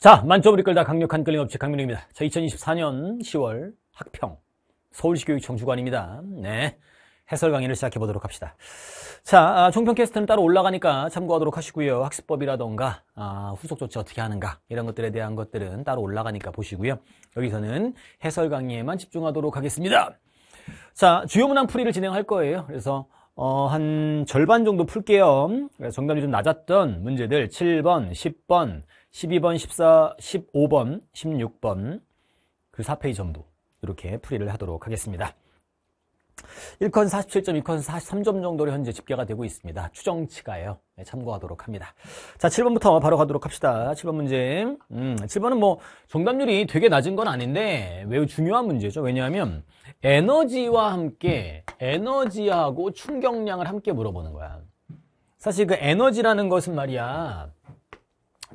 자, 만점을 이끌다 강력한 끌림 업체 강민우입니다. 자, 2024년 10월 학평 서울시 교육청 주관입니다. 네. 해설 강의를 시작해 보도록 합시다. 자, 총평 아, 캐스트는 따로 올라가니까 참고하도록 하시고요. 학습법이라던가 아, 후속 조치 어떻게 하는가 이런 것들에 대한 것들은 따로 올라가니까 보시고요. 여기서는 해설 강의에만 집중하도록 하겠습니다. 자, 주요 문항 풀이를 진행할 거예요. 그래서 어, 한 절반 정도 풀게요. 정답이 좀 낮았던 문제들 7번, 10번, 12번, 14, 15번, 16번 그 4페이지 전부 이렇게 풀이를 하도록 하겠습니다. 1컨 47점, 2컨 43점 정도로 현재 집계가 되고 있습니다. 추정치가요. 네, 참고하도록 합니다. 자, 7번부터 바로 가도록 합시다. 7번 문제. 음, 7번은 뭐 정답률이 되게 낮은 건 아닌데 매우 중요한 문제죠. 왜냐하면 에너지와 함께 에너지하고 충격량을 함께 물어보는 거야. 사실 그 에너지라는 것은 말이야.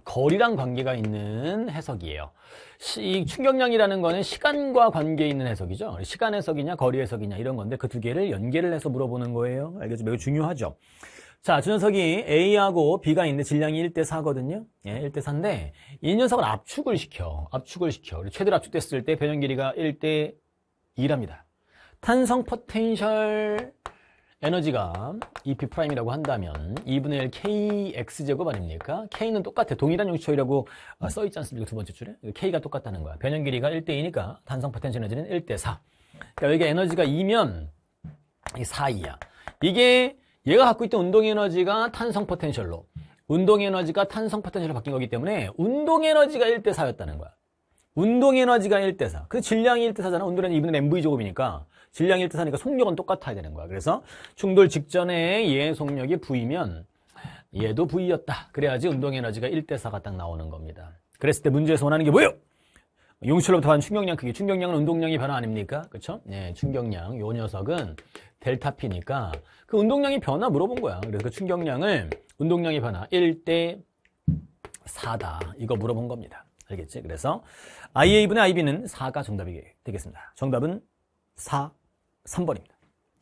거리랑 관계가 있는 해석이에요. 시, 충격량이라는 거는 시간과 관계 있는 해석이죠. 시간 해석이냐 거리 해석이냐 이런 건데 그 두 개를 연계를 해서 물어보는 거예요. 알겠죠? 매우 중요하죠. 자, 준현석이 A하고 B가 있는데 질량이 1대 4거든요. 예, 1대 4인데 이 녀석을 압축을 시켜. 압축을 시켜. 최대 압축됐을 때 변형 길이가 1대 2랍니다. 탄성 포텐셜 에너지가 EP 프라임이라고 한다면 2분의 1 KX 제곱 아닙니까? K는 똑같아. 동일한 용처이라고 어, 써있지 않습니까? 두 번째 줄에. K가 똑같다는 거야. 변형 길이가 1대2니까 탄성 포텐셜 에너지는 1대4. 그러니까 여기 에너지가 2면 4이야. 이게 얘가 갖고 있던 운동 에너지가 탄성 포텐셜로 운동 에너지가 탄성 포텐셜로 바뀐 거기 때문에 운동 에너지가 1대4였다는 거야. 운동 에너지가 1대4. 그 질량이 1대4잖아. 운동량이 2분의 MV 제곱이니까 질량이 1대4니까 속력은 똑같아야 되는 거야. 그래서 충돌 직전에 얘 속력이 V면 얘도 V였다. 그래야지 운동에너지가 1대4가 딱 나오는 겁니다. 그랬을 때 문제에서 원하는 게 뭐예요? 용출로부터 한 충격량 크기. 충격량은 운동량이 변화 아닙니까? 그렇죠? 네, 충격량. 요 녀석은 델타 P니까 그 운동량이 변화 물어본 거야. 그래서 그 충격량을 운동량이 변화 1대 4다. 이거 물어본 겁니다. 알겠지? 그래서 IA분의 IB는 4가 정답이 되겠습니다. 정답은 4. 3번입니다.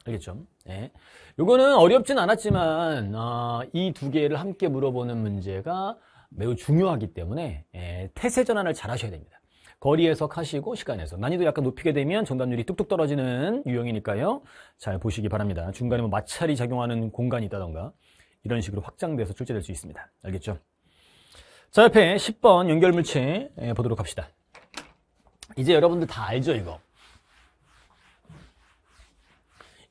알겠죠? 예. 요거는 어렵진 않았지만 어, 이 두 개를 함께 물어보는 문제가 매우 중요하기 때문에 예, 태세 전환을 잘 하셔야 됩니다. 거리 에서하시고 시간에서 난이도 약간 높이게 되면 정답률이 뚝뚝 떨어지는 유형이니까요. 잘 보시기 바랍니다. 중간에 뭐 마찰이 작용하는 공간이 있다던가 이런 식으로 확장돼서 출제될 수 있습니다. 알겠죠? 자, 옆에 10번 연결물체 예, 보도록 합시다. 이제 여러분들 다 알죠, 이거?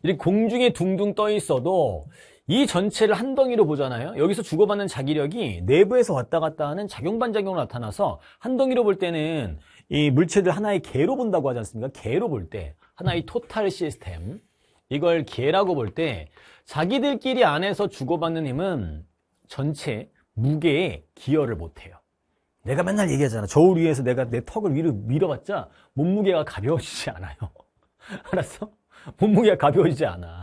이렇게 공중에 둥둥 떠 있어도 이 전체를 한 덩이로 보잖아요. 여기서 주고받는 자기력이 내부에서 왔다 갔다 하는 작용반작용으로 나타나서 한 덩이로 볼 때는 이 물체들 하나의 개로 본다고 하지 않습니까? 개로 볼 때 하나의 토탈 시스템 이걸 개라고 볼 때 자기들끼리 안에서 주고받는 힘은 전체 무게에 기여를 못해요. 내가 맨날 얘기하잖아. 저울 위에서 내가 내 턱을 위로 밀어봤자 몸무게가 가벼워지지 않아요. 알았어? 몸무게가 가벼워지지 않아.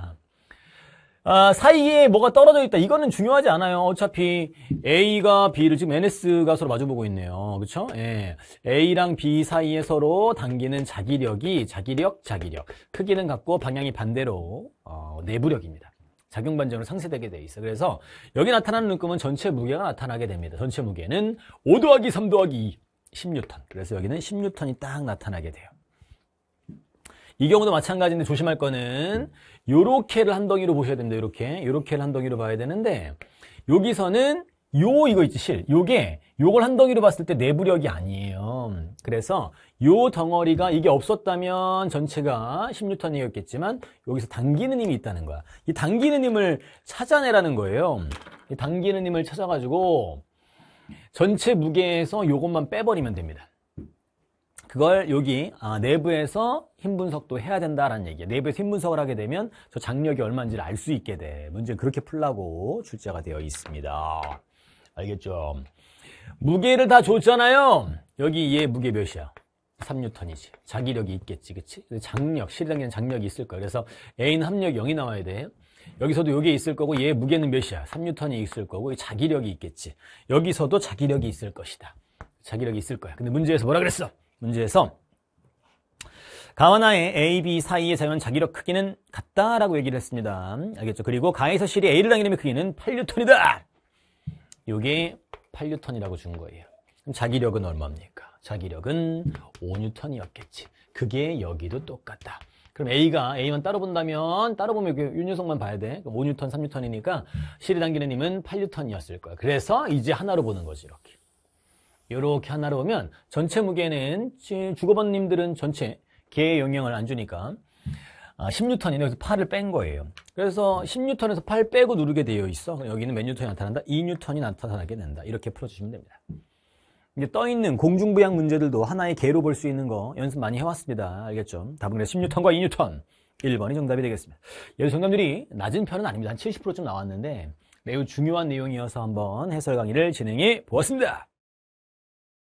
아, 사이에 뭐가 떨어져 있다. 이거는 중요하지 않아요. 어차피 A가 B를 지금 NS가 서로 마주보고 있네요. 그렇죠? 예. A랑 B 사이에 서로 당기는 자기력이 자기력, 자기력. 크기는 같고 방향이 반대로 어, 내부력입니다. 작용 반전으로 상쇄되게 돼 있어. 그래서 여기 나타나는 눈금은 전체 무게가 나타나게 됩니다. 전체 무게는 5 더하기 3 더하기 2, 10N. 그래서 여기는 10N이 딱 나타나게 돼요. 이 경우도 마찬가지인데 조심할 거는 요렇게를 한 덩이로 보셔야 됩니다. 요렇게. 요렇게를 한 덩이로 봐야 되는데 여기서는 요 이거 있지 실. 요게 요걸 한 덩이로 봤을 때 내부력이 아니에요. 그래서 요 덩어리가 이게 없었다면 전체가 16탄이었겠지만 여기서 당기는 힘이 있다는 거야. 이 당기는 힘을 찾아내라는 거예요. 이 당기는 힘을 찾아가지고 전체 무게에서 요것만 빼버리면 됩니다. 그걸 여기 아, 내부에서 힘 분석도 해야 된다라는 얘기예요. 내부에서 힘 분석을 하게 되면 저 장력이 얼마인지를 알 수 있게 돼. 문제는 그렇게 풀라고 출제가 되어 있습니다. 알겠죠? 무게를 다 줬잖아요. 여기 얘 무게 몇이야? 3뉴턴이지. 자기력이 있겠지, 그치? 장력, 실당기는 장력이 있을 거예요 그래서 애인 합력 0이 나와야 돼. 여기서도 요게 있을 거고 얘 무게는 몇이야? 3뉴턴이 있을 거고 자기력이 있겠지. 여기서도 자기력이 있을 것이다. 자기력이 있을 거야. 근데 문제에서 뭐라 그랬어? 문제에서 가와 나의 A, B 사이의 자연 자기력 크기는 같다라고 얘기를 했습니다. 알겠죠? 그리고 가에서 실이 A를 당기는 크기는 8뉴턴이다. 요게 8뉴턴이라고 준 거예요. 그럼 자기력은 얼마입니까? 자기력은 5뉴턴이었겠지. 그게 여기도 똑같다. 그럼 A가 A만 따로 본다면 따로 보면 윤 녀석만 봐야 돼. 5뉴턴, 3뉴턴이니까 실이 당기는 힘은 8뉴턴이었을 거야. 그래서 이제 하나로 보는 거지 이렇게. 이렇게 하나로 보면 전체 무게는 주거번님들은 전체 개의 영향을 안 주니까 아, 10N이네 그래서 8을 뺀 거예요 그래서 10N에서 8 빼고 누르게 되어 있어 여기는 몇 뉴턴이 나타난다? 2뉴턴이 나타나게 된다 이렇게 풀어주시면 됩니다 이제 떠있는 공중부양 문제들도 하나의 개로 볼 수 있는 거 연습 많이 해왔습니다 알겠죠? 답은 그래서 10N과 2뉴턴 1번이 정답이 되겠습니다 여기 정답률이 낮은 편은 아닙니다 한 70%쯤 나왔는데 매우 중요한 내용이어서 한번 해설 강의를 진행해 보았습니다